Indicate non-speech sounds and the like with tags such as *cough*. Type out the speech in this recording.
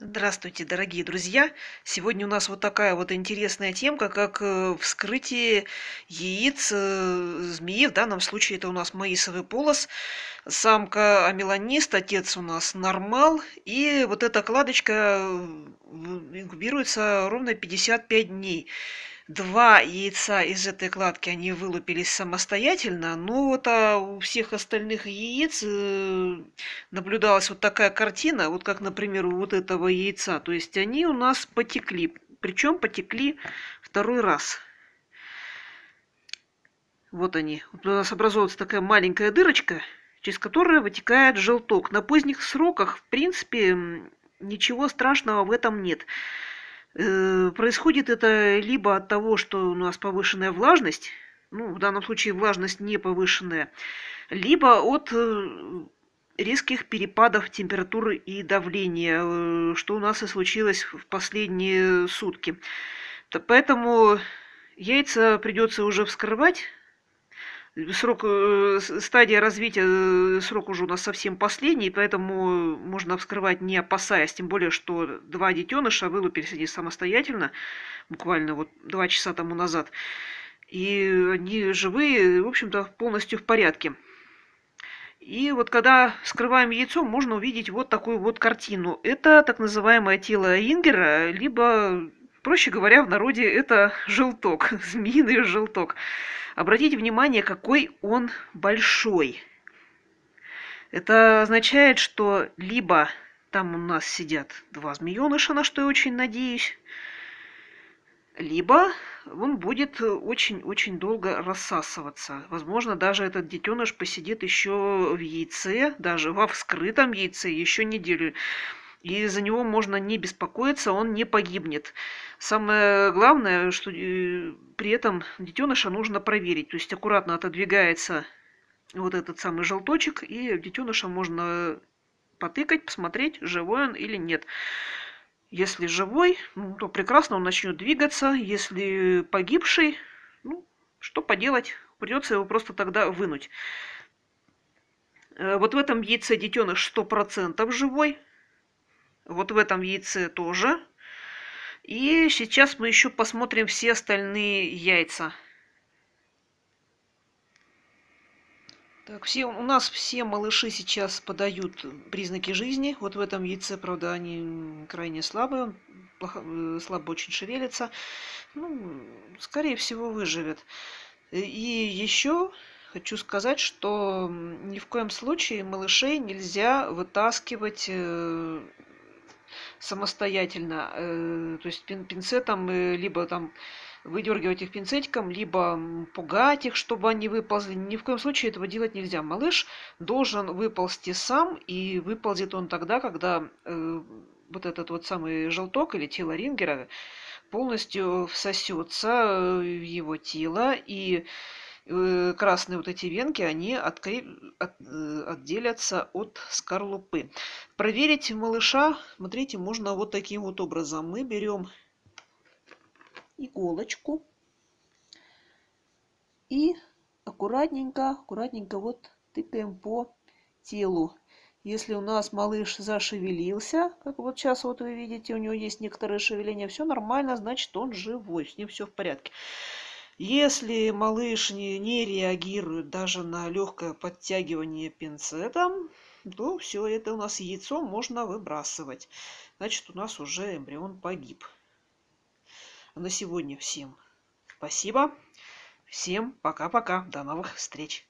Здравствуйте, дорогие друзья! Сегодня у нас вот такая вот интересная темка, как э, вскрытие яиц э, змеи. В данном случае это у нас маисовый полос. Самка амеланист, отец у нас нормал. И вот эта кладочка э, инкубируется ровно 55 дней два яйца из этой кладки, они вылупились самостоятельно, но вот а у всех остальных яиц э, наблюдалась вот такая картина, вот как, например, у вот этого яйца. То есть они у нас потекли, причем потекли второй раз. Вот они. Вот у нас образовалась такая маленькая дырочка, через которую вытекает желток. На поздних сроках, в принципе, ничего страшного в этом нет. Э, происходит это либо от того, что у нас повышенная влажность, ну, в данном случае влажность не повышенная, либо от э, резких перепадов температуры и давления, э, что у нас и случилось в последние сутки. Поэтому яйца придется уже вскрывать, Срок, э, стадия развития, э, срок уже у нас совсем последний, поэтому можно вскрывать не опасаясь, тем более, что два детеныша вылупились они самостоятельно, буквально вот два часа тому назад. И они живые, в общем-то, полностью в порядке. И вот когда вскрываем яйцо, можно увидеть вот такую вот картину. Это так называемое тело Ингера, либо Проще говоря, в народе это желток, *laughs* змеиный желток. Обратите внимание, какой он большой. Это означает, что либо там у нас сидят два змееныша, на что я очень надеюсь, либо он будет очень-очень долго рассасываться. Возможно, даже этот детеныш посидит еще в яйце, даже во вскрытом яйце еще неделю. И за него можно не беспокоиться, он не погибнет. Самое главное, что э, при этом детеныша нужно проверить. То есть аккуратно отодвигается вот этот самый желточек, и детеныша можно потыкать, посмотреть, живой он или нет. Если живой, ну, то прекрасно он начнет двигаться. Если погибший, ну, что поделать, придется его просто тогда вынуть. Э, вот в этом яйце детеныш 100% живой. Вот в этом яйце тоже и сейчас мы еще посмотрим все остальные яйца. Так, все, у нас все малыши сейчас подают признаки жизни. Вот в этом яйце, правда, они крайне слабые, он плохо, э, слабо очень шевелится. Ну, скорее всего, выживет. И еще хочу сказать, что ни в коем случае малышей нельзя вытаскивать э, самостоятельно, э, то есть пинцетом, э, либо там выдергивать их пинцетиком, либо пугать их, чтобы они выползли. Ни в коем случае этого делать нельзя. Малыш должен выползти сам, и выползет он тогда, когда э, вот этот вот самый желток или тело рингера полностью всосется в его тело, и Э, красные вот эти венки, они э, отделятся от скорлупы. Проверить малыша, смотрите, можно вот таким вот образом. Мы берем иголочку и аккуратненько, аккуратненько вот тыкаем по телу. Если у нас малыш зашевелился, как вот сейчас вот вы видите, у него есть некоторые шевеления, все нормально, значит он живой, с ним все в порядке. Если малыш не, не реагирует даже на легкое подтягивание пинцетом, то все это у нас яйцо можно выбрасывать. Значит, у нас уже эмбрион погиб. А на сегодня всем спасибо. Всем пока-пока. До новых встреч.